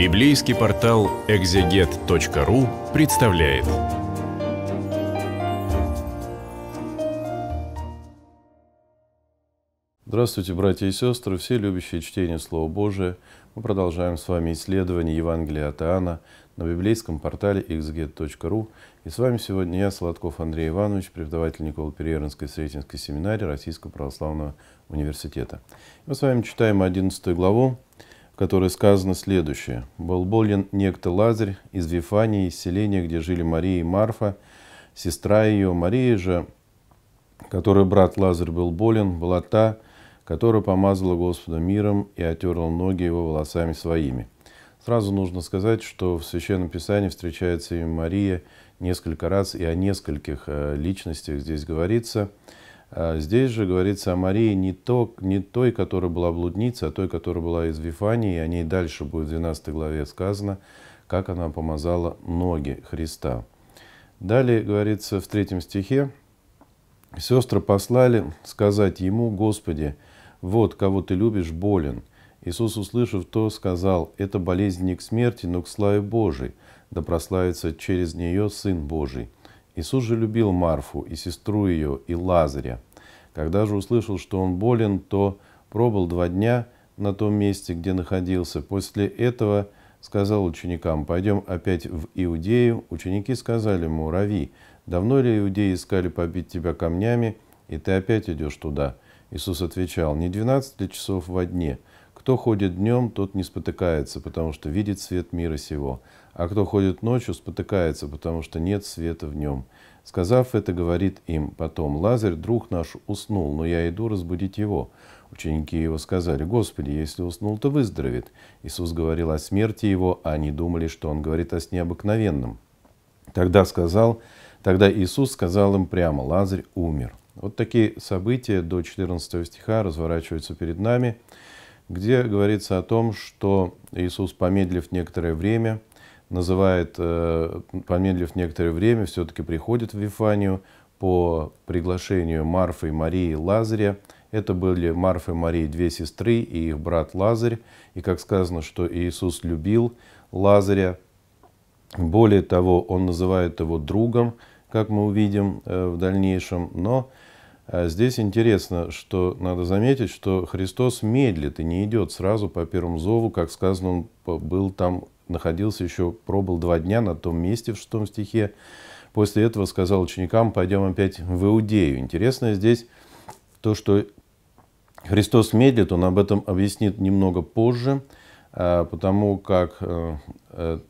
Библейский портал экзегет.ру представляет. Здравствуйте, братья и сестры, все любящие чтение Слова Божия. Мы продолжаем с вами исследование Евангелия от Иоанна на библейском портале exeget.ru. И с вами сегодня я, Солодков Андрей Иванович, преподаватель Никола Переринской Сретенской семинарии Российского Православного Университета. Мы с вами читаем 11 главу которой сказано следующее. «Был болен некто Лазарь из Вифании, из селения, где жили Мария и Марфа, сестра ее Мария же, которой брат Лазарь был болен, была та, которая помазала Господа миром и отерла ноги его волосами своими». Сразу нужно сказать, что в Священном Писании встречается имя Мария несколько раз, и о нескольких э, личностях здесь говорится – а здесь же говорится о Марии не, то, не той, которая была блудница, а той, которая была из Вифании, о ней дальше будет в 12 главе сказано, как она помазала ноги Христа. Далее говорится в третьем стихе, «Сестры послали сказать ему, Господи, вот кого ты любишь, болен». Иисус, услышав то, сказал, «Это болезнь не к смерти, но к славе Божией, да прославится через нее Сын Божий». Иисус же любил Марфу и сестру ее, и Лазаря. Когда же услышал, что он болен, то пробыл два дня на том месте, где находился. После этого сказал ученикам, «Пойдем опять в Иудею». Ученики сказали ему, «Рави, давно ли иудеи искали побить тебя камнями, и ты опять идешь туда?» Иисус отвечал, «Не двенадцать ли часов во дне? Кто ходит днем, тот не спотыкается, потому что видит свет мира сего а кто ходит ночью, спотыкается, потому что нет света в нем. Сказав это, говорит им потом, «Лазарь, друг наш, уснул, но я иду разбудить его». Ученики его сказали, «Господи, если уснул, то выздоровеет». Иисус говорил о смерти его, а они думали, что он говорит о необыкновенном. Тогда сказал, тогда Иисус сказал им прямо, «Лазарь умер». Вот такие события до 14 стиха разворачиваются перед нами, где говорится о том, что Иисус, помедлив некоторое время, называет, э, помедлив некоторое время, все-таки приходит в Вифанию по приглашению Марфы, и Марии Лазаря. Это были Марфа и Мария, две сестры и их брат Лазарь. И как сказано, что Иисус любил Лазаря. Более того, он называет его другом, как мы увидим э, в дальнейшем. Но а здесь интересно, что надо заметить, что Христос медлит и не идет сразу по первому зову, как сказано, он был там, находился еще, пробыл два дня на том месте в шестом стихе. После этого сказал ученикам, пойдем опять в Иудею. Интересно здесь то, что Христос медлит, он об этом объяснит немного позже, а, потому как э, э,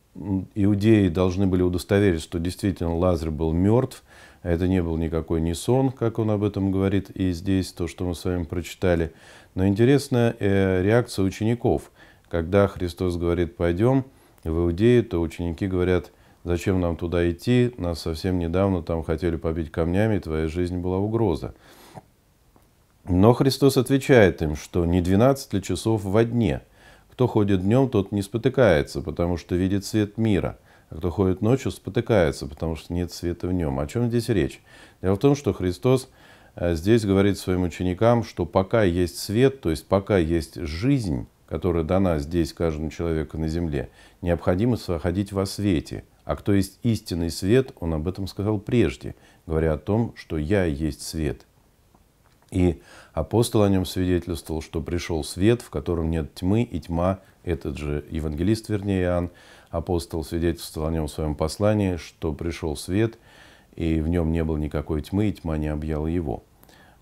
иудеи должны были удостоверить, что действительно Лазарь был мертв – а это не был никакой не сон, как он об этом говорит и здесь, то, что мы с вами прочитали. Но интересна э, реакция учеников. Когда Христос говорит «пойдем» в иудеи, то ученики говорят «зачем нам туда идти? Нас совсем недавно там хотели побить камнями, твоя жизнь была угроза». Но Христос отвечает им, что не 12 ли часов во дне. Кто ходит днем, тот не спотыкается, потому что видит свет мира – кто ходит ночью, спотыкается, потому что нет света в нем. О чем здесь речь? Дело в том, что Христос э, здесь говорит своим ученикам, что пока есть свет, то есть пока есть жизнь, которая дана здесь каждому человеку на земле, необходимо ходить во свете. А кто есть истинный свет, он об этом сказал прежде, говоря о том, что «я есть свет». И апостол о нем свидетельствовал, что пришел свет, в котором нет тьмы, и тьма, этот же евангелист, вернее, Иоанн, апостол свидетельствовал о нем в своем послании, что пришел свет, и в нем не было никакой тьмы, и тьма не объяла его.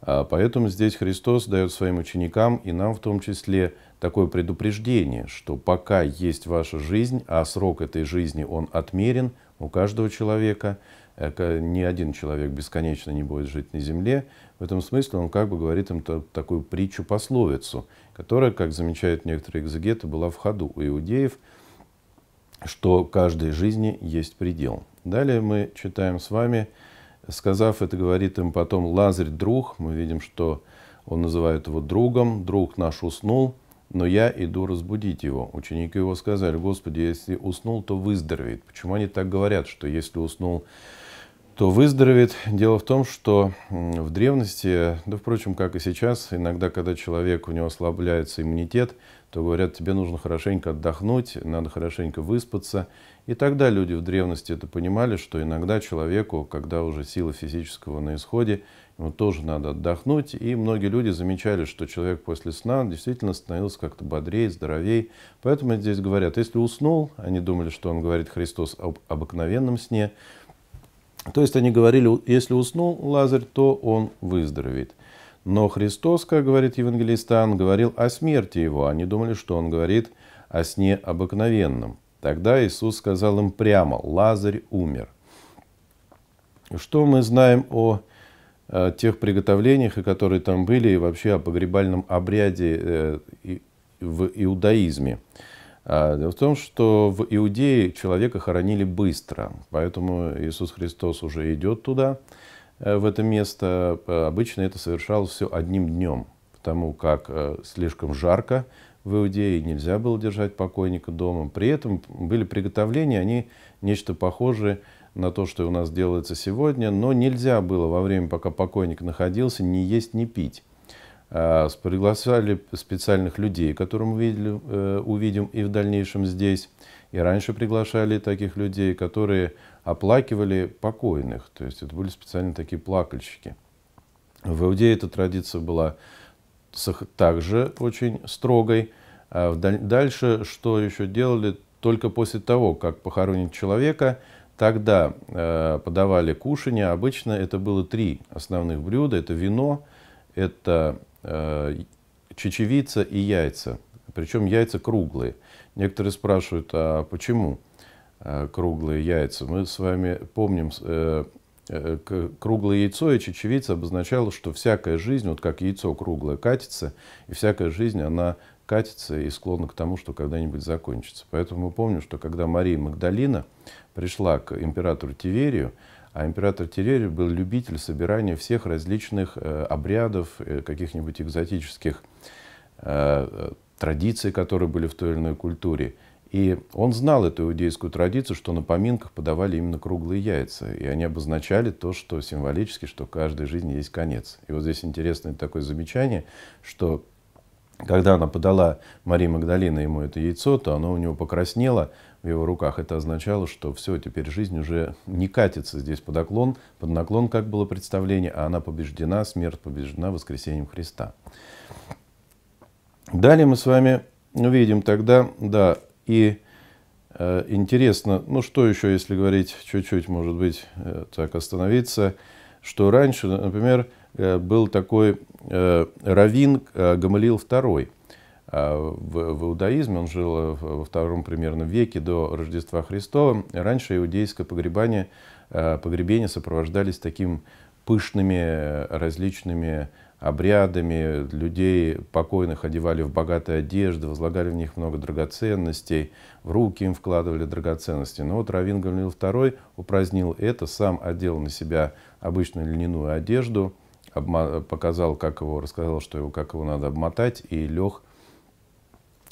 А поэтому здесь Христос дает своим ученикам и нам в том числе такое предупреждение, что пока есть ваша жизнь, а срок этой жизни, он отмерен у каждого человека, ни один человек бесконечно не будет жить на земле. В этом смысле он как бы говорит им такую притчу-пословицу, которая, как замечают некоторые экзегеты, была в ходу у иудеев – что каждой жизни есть предел. Далее мы читаем с вами, сказав это, говорит им потом Лазарь друг, мы видим, что он называет его другом, друг наш уснул, но я иду разбудить его. Ученики его сказали, Господи, если уснул, то выздоровеет. Почему они так говорят, что если уснул, то выздоровеет? Дело в том, что в древности, да, впрочем, как и сейчас, иногда, когда человек, у него ослабляется иммунитет, то говорят, тебе нужно хорошенько отдохнуть, надо хорошенько выспаться. И тогда люди в древности это понимали, что иногда человеку, когда уже сила физического на исходе, ему тоже надо отдохнуть. И многие люди замечали, что человек после сна действительно становился как-то бодрее, здоровее. Поэтому здесь говорят, если уснул, они думали, что он говорит Христос об обыкновенном сне, то есть они говорили, если уснул Лазарь, то он выздоровеет. Но Христос, как говорит евангелист Иоанн, говорил о смерти его. Они а думали, что он говорит о сне обыкновенном. Тогда Иисус сказал им прямо, Лазарь умер. Что мы знаем о э, тех приготовлениях, которые там были, и вообще о погребальном обряде э, в иудаизме? А, дело в том, что в Иудее человека хоронили быстро, поэтому Иисус Христос уже идет туда – Э, в это место. Э, обычно это совершалось все одним днем, потому как э, слишком жарко в Иудее, нельзя было держать покойника дома. При этом были приготовления, они нечто похожее на то, что у нас делается сегодня, но нельзя было во время, пока покойник находился, ни есть, ни пить. А, приглашали специальных людей, которым увидели, увидим и в дальнейшем здесь. И раньше приглашали таких людей, которые оплакивали покойных, то есть это были специально такие плакальщики. В Иудее эта традиция была также очень строгой. А дальше что еще делали? Только после того, как похоронить человека, тогда э, подавали кушанье. Обычно это было три основных блюда. Это вино, это э, чечевица и яйца. Причем яйца круглые. Некоторые спрашивают, а почему? Э, круглые яйца. Мы с вами помним, э, э, круглое яйцо и чечевица обозначало, что всякая жизнь, вот как яйцо круглое катится, и всякая жизнь, она катится и склонна к тому, что когда-нибудь закончится. Поэтому мы помним, что когда Мария Магдалина пришла к императору Тиверию, а император Тиверий был любитель собирания всех различных обрядов, каких-нибудь экзотических традиций, которые были в той или иной культуре – и он знал эту иудейскую традицию, что на поминках подавали именно круглые яйца. И они обозначали то, что символически, что в каждой жизни есть конец. И вот здесь интересное такое замечание, что когда она подала Марии Магдалине ему это яйцо, то оно у него покраснело в его руках. Это означало, что все, теперь жизнь уже не катится здесь под наклон, под наклон, как было представление, а она побеждена, смерть побеждена воскресением Христа. Далее мы с вами увидим тогда, да, и э, интересно, ну что еще, если говорить чуть-чуть, может быть, э, так остановиться, что раньше, например, э, был такой э, раввин э, Гамалил II а в, в иудаизме, он жил э, во втором примерно веке до Рождества Христова. Раньше иудейское погребание, э, погребение сопровождались таким пышными э, различными обрядами, людей покойных одевали в богатые одежды, возлагали в них много драгоценностей, в руки им вкладывали драгоценности. Но вот Равин Гамлил II упразднил это, сам одел на себя обычную льняную одежду, показал, как его, рассказал, что его, как его надо обмотать, и лег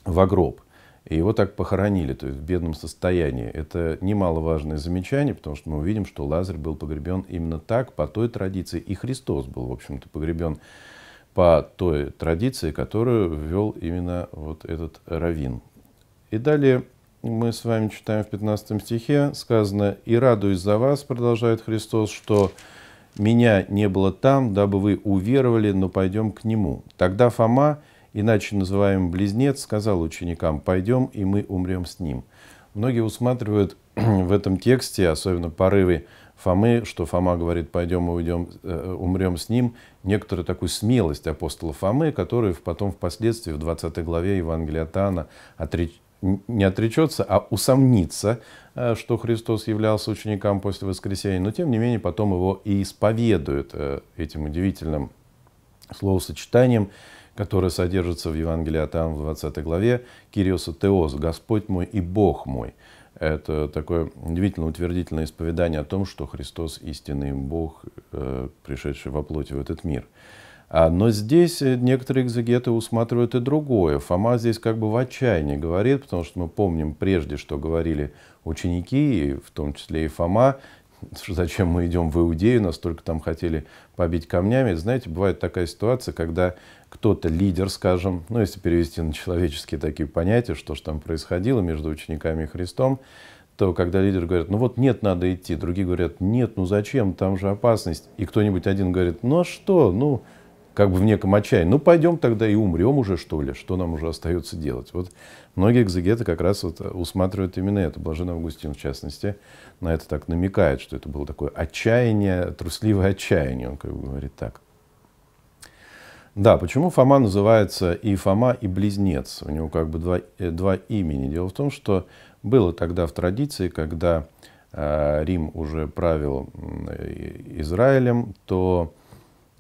в гроб. И его так похоронили, то есть в бедном состоянии. Это немаловажное замечание, потому что мы увидим, что Лазарь был погребен именно так, по той традиции. И Христос был, в общем-то, погребен по той традиции, которую ввел именно вот этот Равин. И далее мы с вами читаем в 15 стихе, сказано, «И радуюсь за вас, продолжает Христос, что меня не было там, дабы вы уверовали, но пойдем к Нему». Тогда Фома, иначе называемый близнец, сказал ученикам, пойдем, и мы умрем с ним. Многие усматривают в этом тексте, особенно порывы Фомы, что Фома говорит, пойдем и уйдем, э, умрем с ним, некоторую такую смелость апостола Фомы, которую потом впоследствии в 20 главе Евангелия от Иоанна отреч... не отречется, а усомнится, э, что Христос являлся ученикам после воскресения, но тем не менее потом его и исповедуют э, этим удивительным словосочетанием которое содержится в Евангелии от Иоанна в 20 главе, Кириоса Теос, «Господь мой и Бог мой». Это такое удивительно утвердительное исповедание о том, что Христос – истинный Бог, э, пришедший во плоти в этот мир. А, но здесь э, некоторые экзегеты усматривают и другое. Фома здесь как бы в отчаянии говорит, потому что мы помним прежде, что говорили ученики, и в том числе и Фома, зачем мы идем в Иудею, настолько там хотели побить камнями. Знаете, бывает такая ситуация, когда кто-то лидер, скажем, ну, если перевести на человеческие такие понятия, что же там происходило между учениками и Христом, то когда лидер говорит, ну вот нет, надо идти, другие говорят, нет, ну зачем, там же опасность, и кто-нибудь один говорит, ну а что, ну, как бы в неком отчаянии, ну пойдем тогда и умрем уже, что ли, что нам уже остается делать. Вот многие экзегеты как раз вот усматривают именно это. Блажен Августин, в частности, на это так намекает, что это было такое отчаяние, трусливое отчаяние, он как бы говорит так. Да, почему Фома называется и Фома, и Близнец? У него как бы два, э, два имени. Дело в том, что было тогда в традиции, когда э, Рим уже правил Израилем, то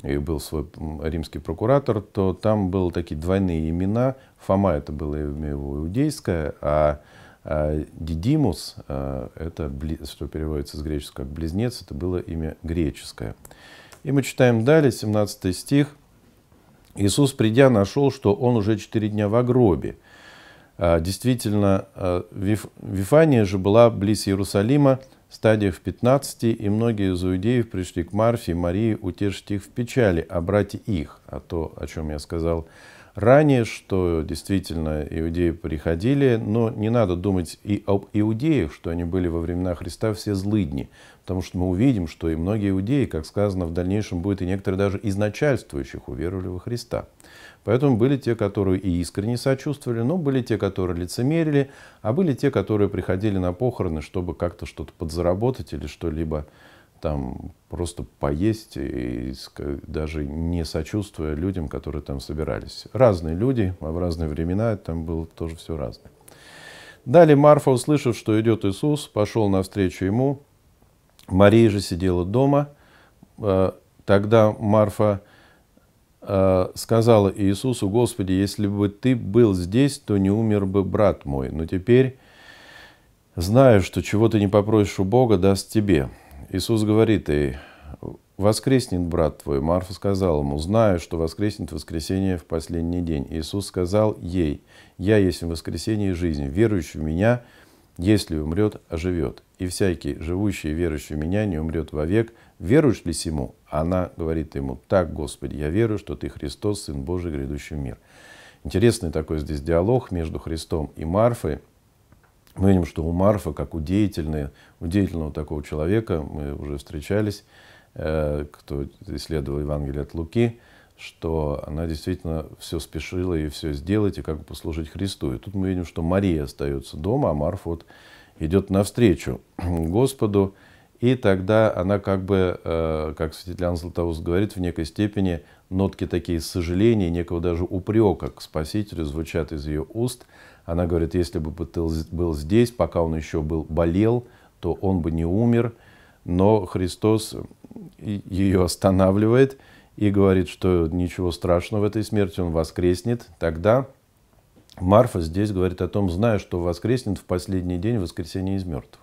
и был свой римский прокуратор, то там были такие двойные имена. Фома это было имя его иудейское, а, а Дидимус, э, это, что переводится с греческого как «близнец», это было имя греческое. И мы читаем далее, 17 стих – Иисус, придя, нашел, что он уже четыре дня в гробе. А, действительно, а, Вифания же была близ Иерусалима, стадия в 15, и многие из иудеев пришли к Марфе и Марии утешить их в печали, а братья их, а то, о чем я сказал, ранее, что действительно иудеи приходили, но не надо думать и об иудеях, что они были во времена Христа все злыдни, потому что мы увидим, что и многие иудеи, как сказано в дальнейшем, будет и некоторые даже из начальствующих уверовали во Христа. Поэтому были те, которые и искренне сочувствовали, но были те, которые лицемерили, а были те, которые приходили на похороны, чтобы как-то что-то подзаработать или что-либо там просто поесть, и даже не сочувствуя людям, которые там собирались. Разные люди, а в разные времена там было тоже все разное. Далее Марфа, услышав, что идет Иисус, пошел навстречу ему. Мария же сидела дома. Э, тогда Марфа э, сказала Иисусу, «Господи, если бы ты был здесь, то не умер бы брат мой, но теперь знаю, что чего ты не попросишь у Бога, даст тебе». Иисус говорит ей, «Воскреснет брат твой». Марфа сказала ему, «Знаю, что воскреснет воскресение в последний день». Иисус сказал ей, «Я есть в воскресении жизнь. Верующий в Меня, если умрет, оживет. И всякий, живущий и верующий в Меня, не умрет вовек. Веруешь ли сему?» Она говорит ему, «Так, Господи, я верую, что Ты Христос, Сын Божий, грядущий в мир». Интересный такой здесь диалог между Христом и Марфой – мы видим, что у Марфа, как у, деятельного, у деятельного такого человека, мы уже встречались, э, кто исследовал Евангелие от Луки, что она действительно все спешила и все сделать, и как бы послужить Христу. И тут мы видим, что Мария остается дома, а Марфа вот идет навстречу Господу, и тогда она как бы, э, как святитель Иоанн Златоуст говорит, в некой степени – нотки такие сожаления, некого даже упрека к спасителю звучат из ее уст. Она говорит, если бы ты был здесь, пока он еще был, болел, то он бы не умер. Но Христос э, ее останавливает и говорит, что ничего страшного в этой смерти, он воскреснет. Тогда Марфа здесь говорит о том, зная, что воскреснет в последний день воскресения из мертвых.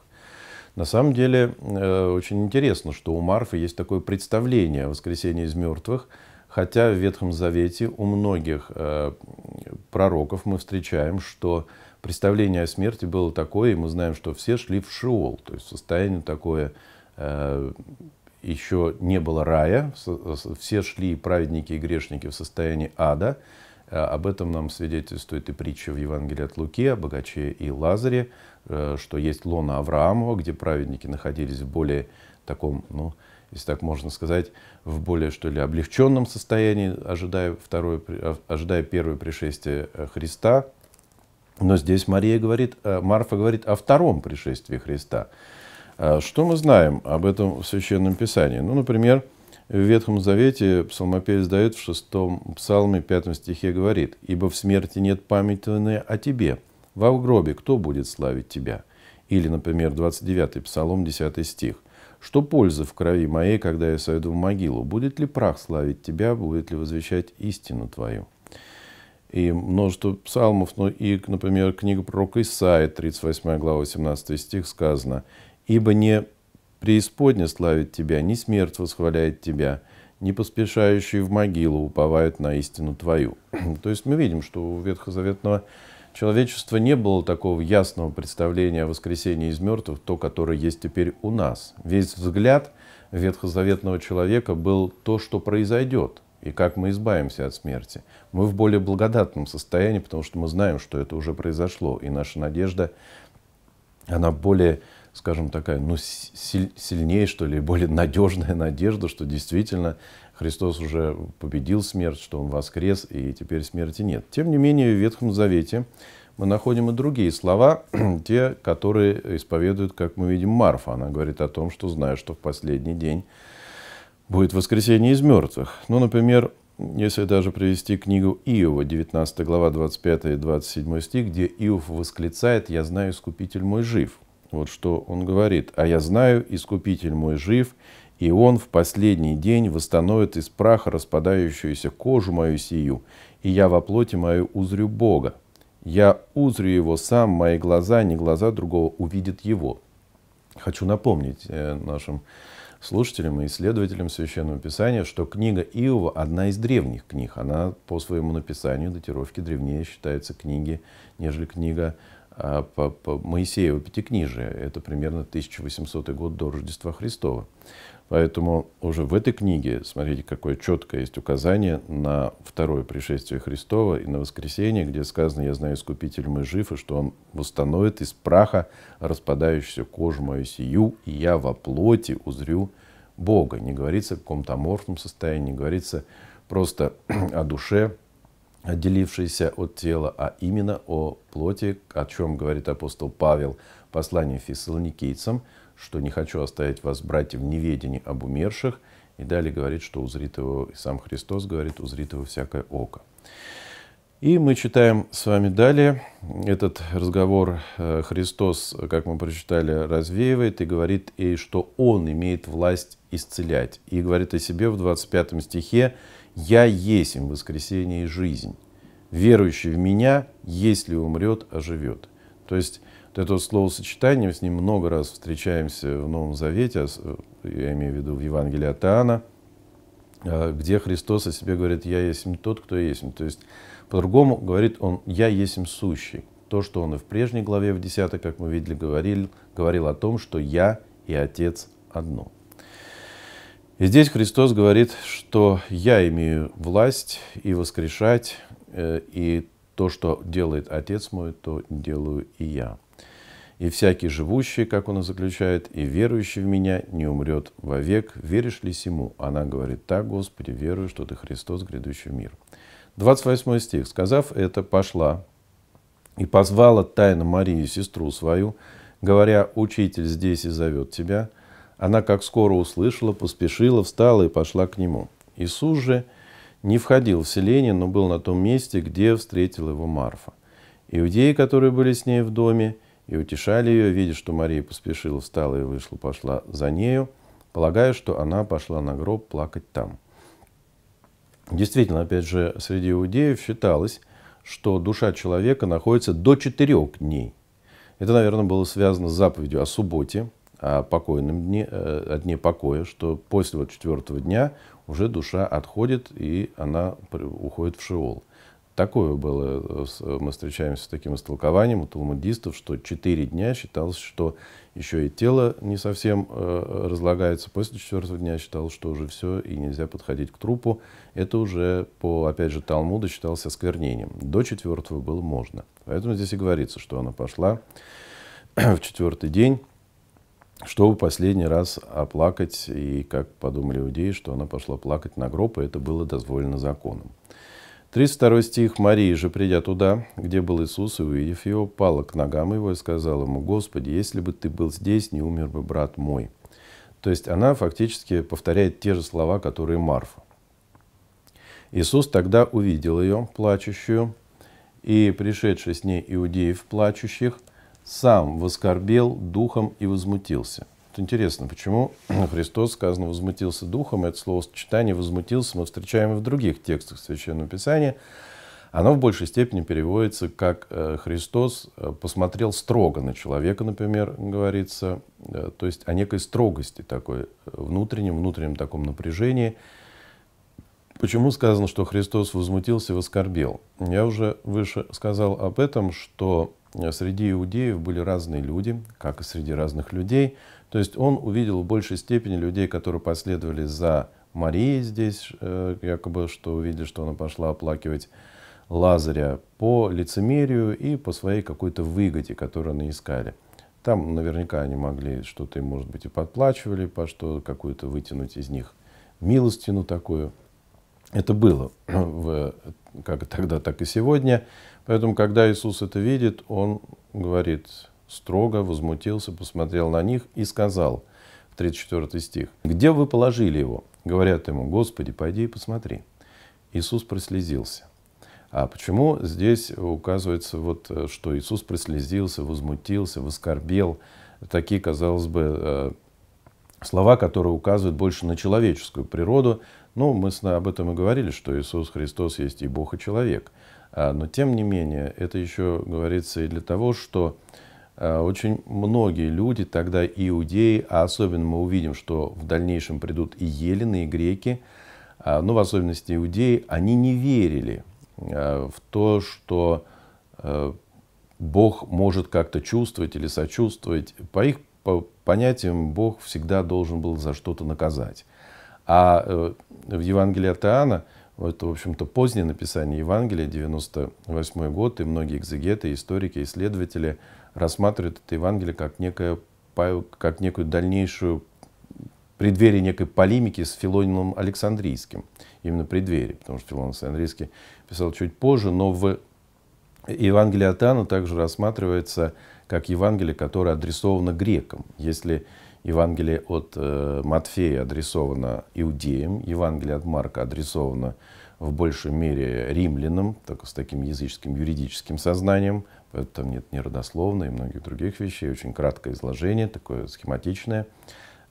На самом деле, э, очень интересно, что у Марфы есть такое представление о воскресении из мертвых – Хотя в Ветхом Завете у многих э, пророков мы встречаем, что представление о смерти было такое, и мы знаем, что все шли в Шиол, то есть состояние такое, э, еще не было рая, все шли праведники и грешники в состоянии ада. Э, об этом нам свидетельствует и притча в Евангелии от Луки о богаче и Лазаре, э, что есть лона Авраамова, где праведники находились в более таком, ну, если так можно сказать, в более, что ли, облегченном состоянии, ожидая, второе, э, ожидая первое пришествие э, Христа. Но здесь Мария говорит, э, Марфа говорит о втором пришествии Христа. Что мы знаем об этом в Священном Писании? Ну, например, в Ветхом Завете псалмопевец дает в шестом псалме, пятом стихе говорит, «Ибо в смерти нет памятования о тебе, во гробе кто будет славить тебя?» Или, например, 29-й псалом, 10 стих – что пользы в крови моей, когда я сойду в могилу? Будет ли прах славить тебя, будет ли возвещать истину твою? И множество псалмов, ну и, например, книга пророка Исаия, 38 глава, 18 стих сказано, «Ибо не преисподня славит тебя, не смерть восхваляет тебя, не поспешающие в могилу уповают на истину твою». То есть мы видим, что у Ветхозаветного Ветхозаветного человечества не было такого ясного представления о воскресении из мертвых, то, которое есть теперь у нас. Весь взгляд ветхозаветного человека был то, что произойдет и как мы избавимся от смерти. Мы в более благодатном состоянии, потому что мы знаем, что это уже произошло, и наша надежда, она более скажем, такая, ну, сильнее, что ли, более надежная надежда, что действительно Христос уже победил смерть, что Он воскрес, и теперь смерти нет. Тем не менее, в Ветхом Завете мы находим и другие слова, те, которые исповедуют, как мы видим, Марфа. Она говорит о том, что знаю, что в последний день будет воскресение из мертвых. Ну, например, если даже привести книгу Иова, 19 глава, 25 и 27 стих, где Иов восклицает «Я знаю, Искупитель мой жив». Вот что он говорит. «А я знаю, Искупитель мой жив, и он в последний день восстановит из праха распадающуюся кожу мою сию, и я во плоти мою узрю Бога. Я узрю его сам, мои глаза, не глаза другого, увидят его». Хочу напомнить э, нашим слушателям и исследователям Священного Писания, что книга Иова – одна из древних книг. Она по своему написанию, датировке древнее считается книги, нежели книга а, по, по Моисееву Пятикнижие. Это примерно 1800 год до Рождества Христова. Поэтому уже в этой книге, смотрите, какое четкое есть указание на второе пришествие Христова и на воскресение, где сказано, я знаю, Искупитель мой жив, и что он восстановит из праха распадающуюся кожу мою сию, и я во плоти узрю Бога. Не говорится о каком-то аморфном состоянии, не говорится просто о душе, отделившийся от тела, а именно о плоти, о чем говорит апостол Павел в послании фессалоникийцам, что «не хочу оставить вас, братья, в неведении об умерших», и далее говорит, что узрит его, и сам Христос говорит, узрит его всякое око. И мы читаем с вами далее этот разговор э, Христос, как мы прочитали, развеивает и говорит, и что Он имеет власть исцелять. И говорит о себе в 25 стихе, «Я есть им воскресение и жизнь. Верующий в меня, если умрет, оживет». А То есть вот это вот словосочетание, мы с ним много раз встречаемся в Новом Завете, а я имею в виду в Евангелии от Иоанна, а, где Христос о себе говорит «Я есть им тот, кто есть». им. То есть по-другому говорит он «Я есть им сущий». То, что он и в прежней главе, в 10, как мы видели, говорил, говорил о том, что «Я и Отец одно». И здесь Христос говорит, что я имею власть и воскрешать, э, и то, что делает Отец мой, то делаю и я. И всякий живущий, как он и заключает, и верующий в меня не умрет вовек. Веришь ли сему? Она говорит, так, Господи, верую, что ты Христос, грядущий в мир. 28 стих. Сказав это, пошла и позвала тайно Марию, сестру свою, говоря, «Учитель здесь и зовет тебя». Она, как скоро услышала, поспешила, встала и пошла к нему. Иисус же не входил в селение, но был на том месте, где встретил его Марфа. Иудеи, которые были с ней в доме, и утешали ее, видя, что Мария поспешила, встала и вышла, пошла за нею, полагая, что она пошла на гроб плакать там. Действительно, опять же, среди иудеев считалось, что душа человека находится до четырех дней. Это, наверное, было связано с заповедью о субботе, Э, покойном дне, э, о дне покоя, что после вот четвертого дня уже душа отходит и она уходит в шиол. Такое было, э, мы встречаемся с таким истолкованием у талмудистов, что четыре дня считалось, что еще и тело не совсем разлагается. После четвертого дня считалось, что уже все и нельзя подходить к трупу. Это уже по, опять же, Талмуду считалось осквернением. До четвертого было можно. Поэтому здесь и говорится, что она пошла в четвертый день чтобы последний раз оплакать, и как подумали иудеи, что она пошла плакать на гроб, и это было дозволено законом. 32 стих. «Мария же, придя туда, где был Иисус, и увидев его, пала к ногам его и сказала ему, «Господи, если бы ты был здесь, не умер бы брат мой». То есть она фактически повторяет те же слова, которые Марфа. Иисус тогда увидел ее, плачущую, и пришедший с ней иудеев, плачущих – сам воскорбел духом и возмутился. Вот интересно, почему Христос, сказано, возмутился духом, это словосочетание «возмутился» мы встречаем и в других текстах Священного Писания. Оно в большей степени переводится как э, «Христос э, посмотрел строго на человека», например, говорится, э, то есть о некой строгости такой внутреннем, внутреннем таком напряжении. Почему сказано, что Христос возмутился и воскорбел? Я уже выше сказал об этом, что Э, среди иудеев были разные люди, как и среди разных людей. То есть он увидел в большей степени людей, которые последовали за Марией здесь, э, якобы, что увидели, что она пошла оплакивать Лазаря по лицемерию и по своей какой-то выгоде, которую они искали. Там наверняка они могли что-то, может быть, и подплачивали, по что какую-то вытянуть из них милостину такую. Это было в, как тогда, так и сегодня. Поэтому, когда Иисус это видит, он говорит строго, возмутился, посмотрел на них и сказал, 34 стих, «Где вы положили его?» Говорят ему, «Господи, пойди и посмотри». Иисус прослезился. А почему здесь указывается, вот, э, что Иисус прослезился, возмутился, воскорбел? Такие, казалось бы, э, слова, которые указывают больше на человеческую природу. Ну, мы об этом и говорили, что Иисус Христос есть и Бог, и человек. А, но тем не менее, это еще говорится и для того, что а, очень многие люди, тогда иудеи, а особенно мы увидим, что в дальнейшем придут и елены, и греки, а, но в особенности иудеи, они не верили в то, что Бог может как-то чувствовать или сочувствовать. По их понятиям, Бог всегда должен был за что-то наказать. А э, в Евангелии от Иоанна это, в общем-то, позднее написание Евангелия, 98 год, и многие экзегеты, историки, исследователи рассматривают это Евангелие как, некое, как некую дальнейшую преддверие некой полемики с Филонином Александрийским. Именно преддверие, потому что Филон Александрийский писал чуть позже, но в Евангелии от Иоанна также рассматривается как Евангелие, которое адресовано грекам. Если Евангелие от э, Матфея адресовано иудеям, Евангелие от Марка адресовано в большей мере римлянам, только с таким языческим юридическим сознанием, поэтому нет ни родословной и многих других вещей, очень краткое изложение, такое схематичное.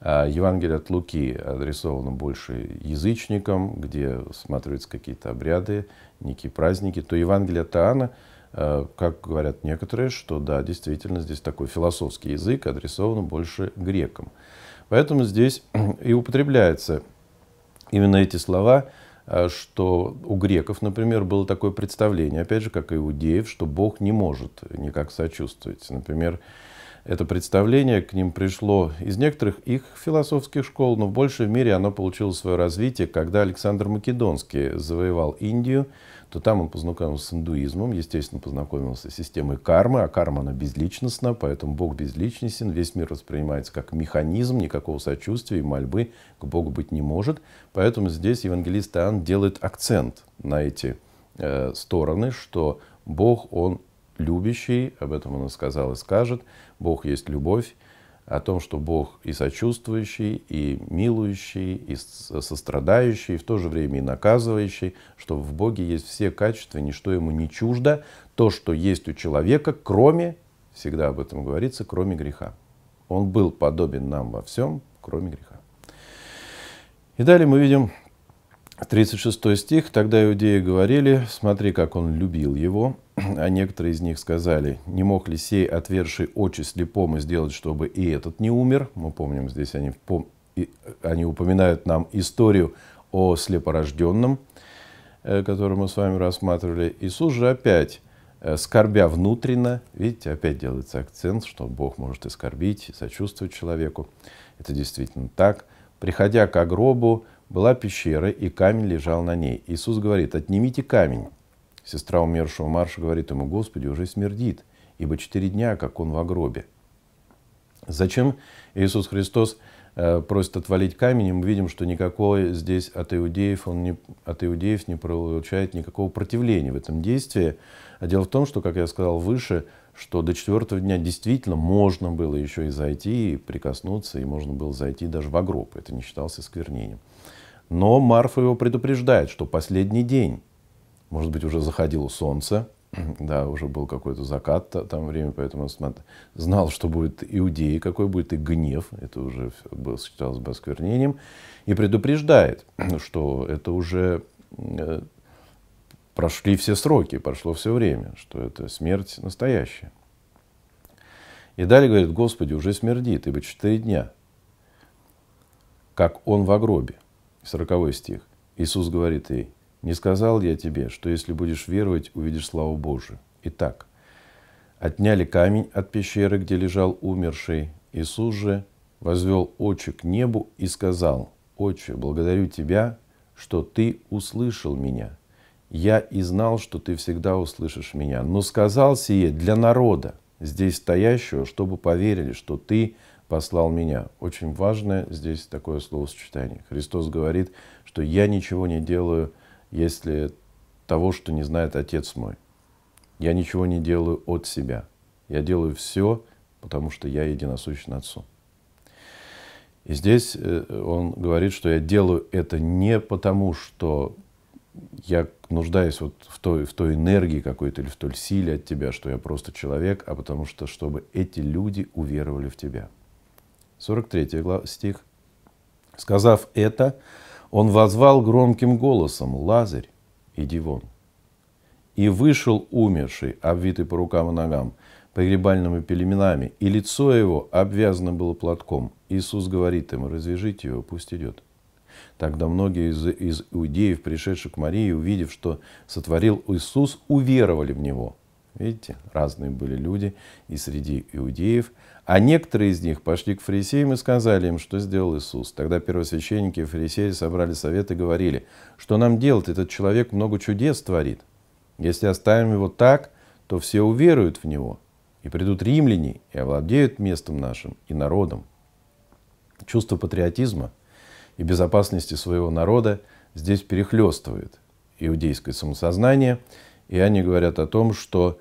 А Евангелие от Луки адресовано больше язычникам, где смотрятся какие-то обряды, некие праздники, то Евангелие от Иоанна — Э, как говорят некоторые, что да, действительно здесь такой философский язык адресован больше грекам. Поэтому здесь и употребляются именно эти слова, э, что у греков, например, было такое представление, опять же, как и у иудеев, что Бог не может никак сочувствовать. Например, это представление к ним пришло из некоторых их философских школ, но в большей мере оно получило свое развитие, когда Александр Македонский завоевал Индию, то там он познакомился с индуизмом, естественно, познакомился с системой кармы, а карма она безличностна, поэтому Бог безличностен, весь мир воспринимается как механизм, никакого сочувствия и мольбы к Богу быть не может. Поэтому здесь евангелист Иоанн делает акцент на эти э, стороны, что Бог, Он любящий, об этом он и сказал и скажет, Бог есть любовь, о том, что Бог и сочувствующий, и милующий, и сострадающий, и в то же время и наказывающий, что в Боге есть все качества, ничто ему не чуждо, то, что есть у человека, кроме, всегда об этом говорится, кроме греха. Он был подобен нам во всем, кроме греха. И далее мы видим 36 стих. «Тогда иудеи говорили, смотри, как он любил его, а некоторые из них сказали, не мог ли сей, отверший очи слепому, сделать, чтобы и этот не умер?» Мы помним, здесь они, они упоминают нам историю о слепорожденном, э, которую мы с вами рассматривали. Иисус же опять, э, скорбя внутренно, видите, опять делается акцент, что Бог может искорбить, сочувствовать человеку. Это действительно так. Приходя к гробу, была пещера, и камень лежал на ней. Иисус говорит, отнимите камень. Сестра умершего Марша говорит ему, Господи, уже смердит, ибо четыре дня, как он в гробе. Зачем Иисус Христос э, просит отвалить камень, и мы видим, что никакого здесь от иудеев, он не, от иудеев не получает никакого противления в этом действии. А дело в том, что, как я сказал выше, что до четвертого дня действительно можно было еще и зайти, и прикоснуться, и можно было зайти даже в гроб. Это не считалось осквернением. Но Марфа его предупреждает, что последний день, может быть, уже заходило солнце, да, уже был какой-то закат там время, поэтому он знал, что будет иудеи, какой будет и гнев, это уже было, считалось бы осквернением, и предупреждает, что это уже э, прошли все сроки, прошло все время, что это смерть настоящая. И далее говорит, Господи, уже смердит, ибо четыре дня, как он в гробе. 40 стих. Иисус говорит ей, «Не сказал я тебе, что если будешь веровать, увидишь славу Божию». Итак, отняли камень от пещеры, где лежал умерший. Иисус же возвел очи к небу и сказал, «Отче, благодарю Тебя, что Ты услышал меня. Я и знал, что Ты всегда услышишь меня, но сказал сие для народа, здесь стоящего, чтобы поверили, что Ты – послал меня. Очень важное здесь такое словосочетание. Христос говорит, что я ничего не делаю, если того, что не знает Отец мой. Я ничего не делаю от себя. Я делаю все, потому что я единосущен Отцу. И здесь э, он говорит, что я делаю это не потому, что я нуждаюсь вот в той, в той энергии какой-то или в той силе от тебя, что я просто человек, а потому что, чтобы эти люди уверовали в тебя. 43 стих. Сказав это, он возвал громким голосом «Лазарь, иди вон». И вышел умерший, обвитый по рукам и ногам, погребальными пелеменами, и лицо его обвязано было платком. Иисус говорит ему: развяжите его, пусть идет. Тогда многие из, из иудеев, пришедших к Марии, увидев, что сотворил Иисус, уверовали в Него – Видите, разные были люди и среди иудеев. А некоторые из них пошли к фарисеям и сказали им, что сделал Иисус. Тогда первосвященники и фарисеи собрали совет и говорили, что нам делать, этот человек много чудес творит. Если оставим его так, то все уверуют в него, и придут римляне, и овладеют местом нашим и народом. Чувство патриотизма и безопасности своего народа здесь перехлестывает иудейское самосознание – и они говорят о том, что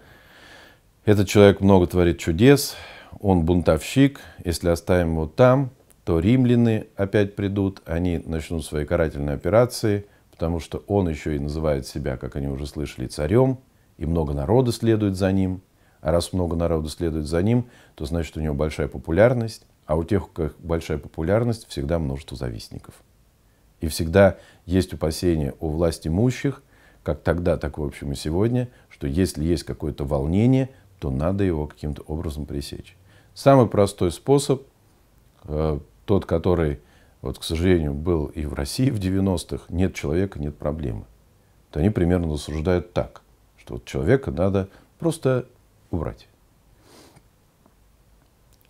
этот человек много творит чудес, он бунтовщик, если оставим его там, то римляне опять придут, они начнут свои карательные операции, потому что он еще и называет себя, как они уже слышали, царем, и много народа следует за ним. А раз много народа следует за ним, то значит у него большая популярность, а у тех, у кого большая популярность, всегда множество завистников. И всегда есть опасения у власть имущих – как тогда, так в общем и сегодня, что если есть какое-то волнение, то надо его каким-то образом пресечь. Самый простой способ, э, тот, который, вот, к сожалению, был и в России в 90-х, нет человека, нет проблемы, то они примерно рассуждают так, что вот человека надо просто убрать.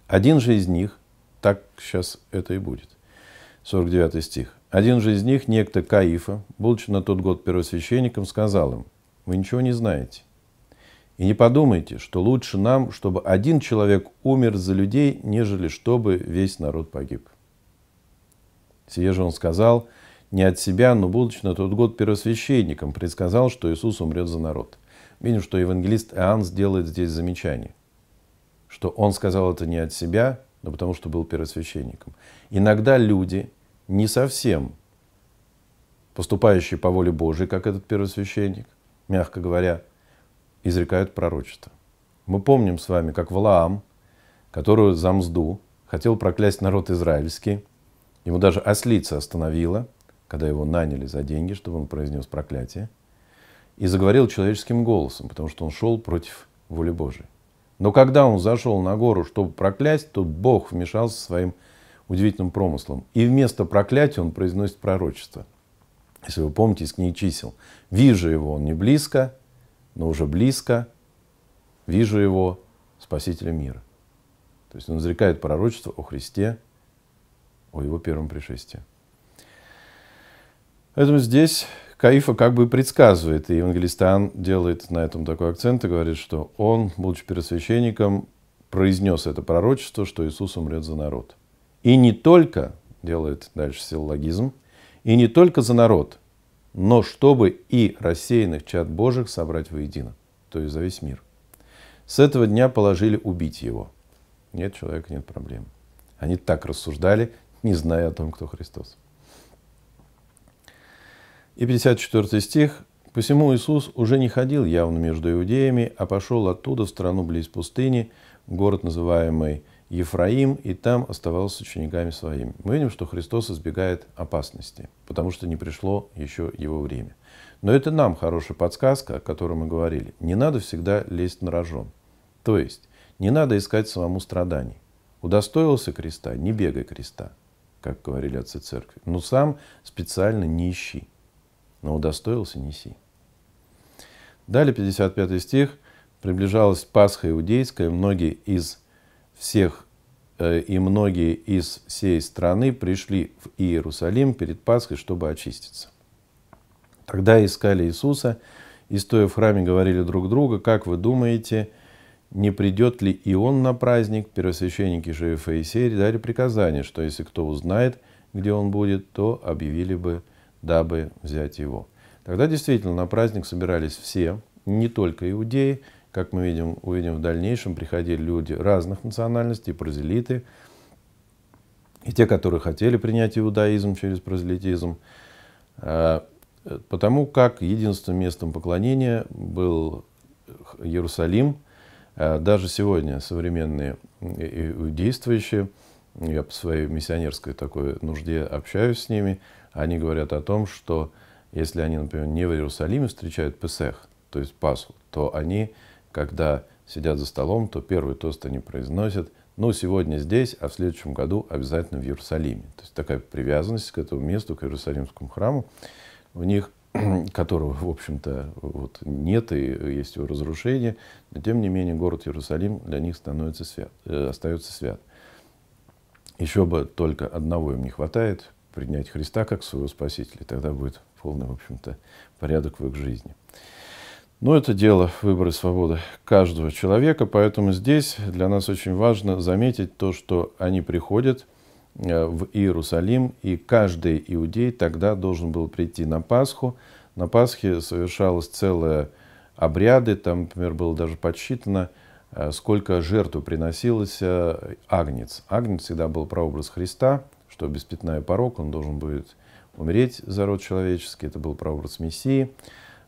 Один же из них, так сейчас это и будет. 49 стих. Один же из них, некто Каифа, будучи на тот год первосвященником, сказал им, «Вы ничего не знаете. И не подумайте, что лучше нам, чтобы один человек умер за людей, нежели чтобы весь народ погиб». Сие же он сказал не от себя, но, будучи на тот год первосвященником, предсказал, что Иисус умрет за народ. Видим, что евангелист Иоанн сделает здесь замечание, что он сказал это не от себя, но потому что был первосвященником. Иногда люди – не совсем поступающие по воле Божией, как этот первосвященник, мягко говоря, изрекают пророчество. Мы помним с вами, как Валаам, которую за мзду хотел проклясть народ израильский, ему даже ослица остановила, когда его наняли за деньги, чтобы он произнес проклятие, и заговорил человеческим голосом, потому что он шел против воли Божией. Но когда он зашел на гору, чтобы проклясть, тут Бог вмешался своим удивительным промыслом. И вместо проклятия он произносит пророчество. Если вы помните из книги чисел. Вижу его, он не близко, но уже близко. Вижу его, Спасителя мира. То есть он изрекает пророчество о Христе, о его первом пришествии. Поэтому здесь Каифа как бы предсказывает, и евангелист Иоанн делает на этом такой акцент и говорит, что он, будучи первосвященником, произнес это пророчество, что Иисус умрет за народ. И не только, делает дальше силлогизм, и не только за народ, но чтобы и рассеянных чад Божьих собрать воедино, то есть за весь мир. С этого дня положили убить его. Нет человека, нет проблем. Они так рассуждали, не зная о том, кто Христос. И 54 стих. «Посему Иисус уже не ходил явно между иудеями, а пошел оттуда в страну близ пустыни, город, называемый Ефраим, и там оставался с учениками своими. Мы видим, что Христос избегает опасности, потому что не пришло еще его время. Но это нам хорошая подсказка, о которой мы говорили. Не надо всегда лезть на рожон. То есть, не надо искать самому страданий. Удостоился креста, не бегай креста, как говорили отцы церкви. Но сам специально не ищи, но удостоился – неси. Далее 55 стих. «Приближалась Пасха Иудейская, многие из всех э, и многие из всей страны пришли в Иерусалим перед Пасхой, чтобы очиститься. Тогда искали Иисуса и, стоя в храме, говорили друг друга: «Как вы думаете, не придет ли и он на праздник?» Первосвященники же и фарисеи дали приказание, что если кто узнает, где он будет, то объявили бы, дабы взять его. Тогда действительно на праздник собирались все, не только иудеи, как мы видим, увидим в дальнейшем, приходили люди разных национальностей, прозелиты, и те, которые хотели принять иудаизм через прозелитизм, а, э, потому как единственным местом поклонения был Иерусалим. А, даже сегодня современные э, действующие, я по своей миссионерской такой нужде общаюсь с ними, они говорят о том, что если они, например, не в Иерусалиме встречают Песех, то есть Пасху, то они когда сидят за столом, то первый тост они произносят, ну, сегодня здесь, а в следующем году обязательно в Иерусалиме. То есть такая привязанность к этому месту, к Иерусалимскому храму, у них, которого, в общем-то, вот нет и есть его разрушение, но тем не менее город Иерусалим для них становится свят, э, остается свят. Еще бы только одного им не хватает, принять Христа как своего Спасителя, тогда будет полный, в общем-то, порядок в их жизни. Но это дело выбора свободы каждого человека, поэтому здесь для нас очень важно заметить то, что они приходят э, в Иерусалим, и каждый иудей тогда должен был прийти на Пасху. На Пасхе совершалось целое обряды, там, например, было даже подсчитано, э, сколько жертв приносилось э, агнец. Агнец всегда был прообраз Христа, что без пятна и порог он должен будет умереть за род человеческий, это был прообраз Мессии –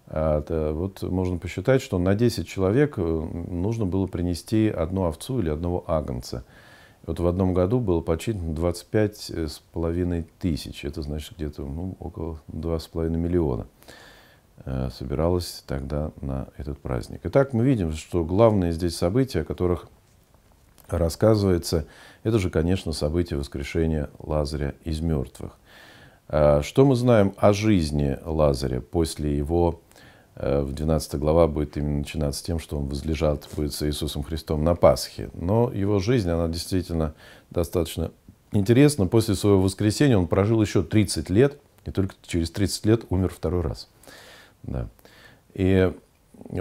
а, вот можно посчитать, что на 10 человек э, нужно было принести одну овцу или одного агнца. Вот в одном году было подсчитано 25 э, с половиной тысяч. Это значит где-то ну, около 2,5 миллиона э, собиралось тогда на этот праздник. Итак, мы видим, что главные здесь события, о которых рассказывается, это же, конечно, событие воскрешения Лазаря из мертвых. А, что мы знаем о жизни Лазаря после его Э, в 12 глава будет именно начинаться тем, что он возлежат будет с Иисусом Христом на Пасхе. Но его жизнь, она действительно достаточно интересна. После своего воскресения он прожил еще 30 лет, и только через 30 лет умер второй раз. Да. И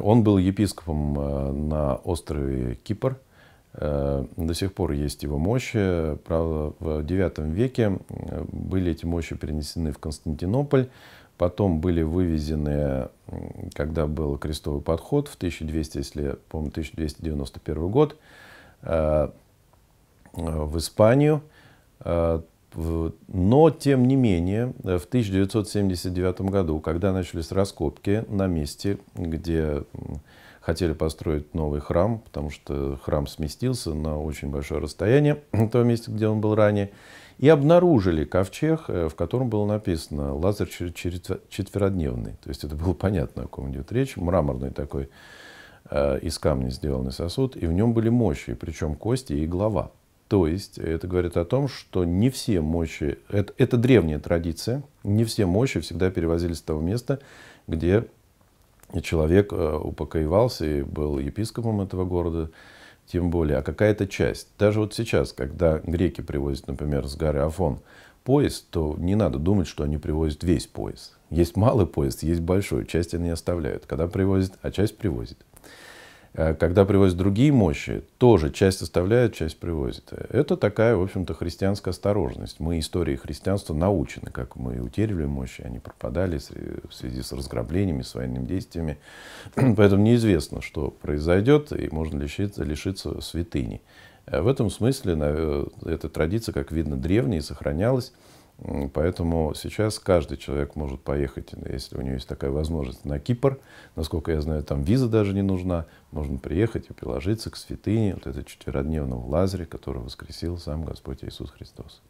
он был епископом э, на острове Кипр. Э, до сих пор есть его мощи. Правда, в IX веке были эти мощи перенесены в Константинополь. Потом были вывезены, когда был крестовый подход в 1200, если помню, 1291 год, э, э, в Испанию. Э, но, тем не менее, в 1979 году, когда начались раскопки на месте, где хотели построить новый храм, потому что храм сместился на очень большое расстояние, в том месте, где он был ранее, и обнаружили ковчег, э, в котором было написано «Лазарь четверодневный». То есть это было понятно, о ком идет речь. Мраморный такой э, из камня сделанный сосуд, и в нем были мощи, причем кости и голова. То есть это говорит о том, что не все мощи, это, это древняя традиция, не все мощи всегда перевозились с того места, где человек э, упокоивался и был епископом этого города, тем более, а какая-то часть. Даже вот сейчас, когда греки привозят, например, с горы Афон поезд, то не надо думать, что они привозят весь поезд. Есть малый поезд, есть большой, часть они оставляют. Когда привозят, а часть привозит. Э, когда привозят другие мощи, тоже часть оставляют, часть привозят. Это такая, в общем-то, христианская осторожность. Мы истории христианства научены, как мы утеряли мощи, они пропадали в связи с разграблениями, с военными действиями. Поэтому неизвестно, что произойдет, и можно лишиться, лишиться святыни. Э, в этом смысле э, эта традиция, как видно, древняя и сохранялась. Поэтому сейчас каждый человек может поехать, если у него есть такая возможность, на Кипр. Насколько я знаю, там виза даже не нужна. Можно приехать и приложиться к святыне, вот это четверодневного Лазаря, которого воскресил сам Господь Иисус Христос.